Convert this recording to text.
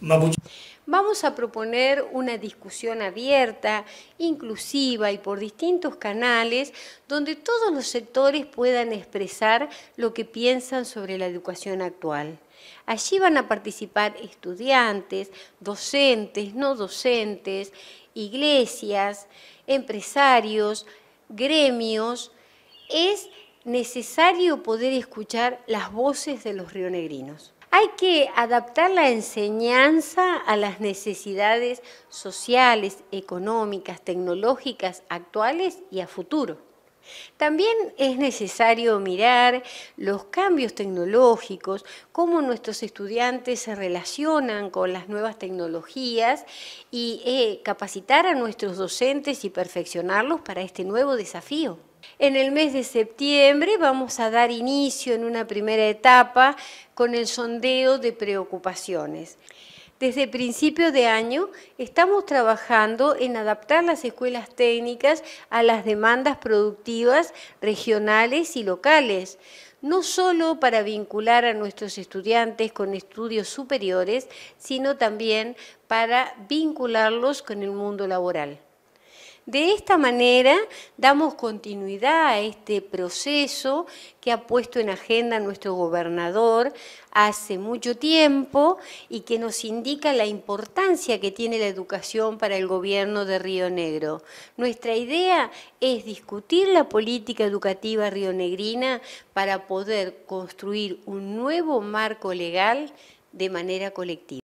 Vamos a proponer una discusión abierta, inclusiva y por distintos canales, donde todos los sectores puedan expresar lo que piensan sobre la educación actual. Allí van a participar estudiantes, docentes, no docentes, iglesias, empresarios, gremios. Es necesario poder escuchar las voces de los rionegrinos. Hay que adaptar la enseñanza a las necesidades sociales, económicas, tecnológicas actuales y a futuro. También es necesario mirar los cambios tecnológicos, cómo nuestros estudiantes se relacionan con las nuevas tecnologías y eh, capacitar a nuestros docentes y perfeccionarlos para este nuevo desafío. En el mes de septiembre vamos a dar inicio en una primera etapa con el sondeo de preocupaciones. Desde principio de año estamos trabajando en adaptar las escuelas técnicas a las demandas productivas regionales y locales, no solo para vincular a nuestros estudiantes con estudios superiores, sino también para vincularlos con el mundo laboral. De esta manera damos continuidad a este proceso que ha puesto en agenda nuestro gobernador hace mucho tiempo y que nos indica la importancia que tiene la educación para el gobierno de Río Negro. Nuestra idea es discutir la política educativa rionegrina para poder construir un nuevo marco legal de manera colectiva.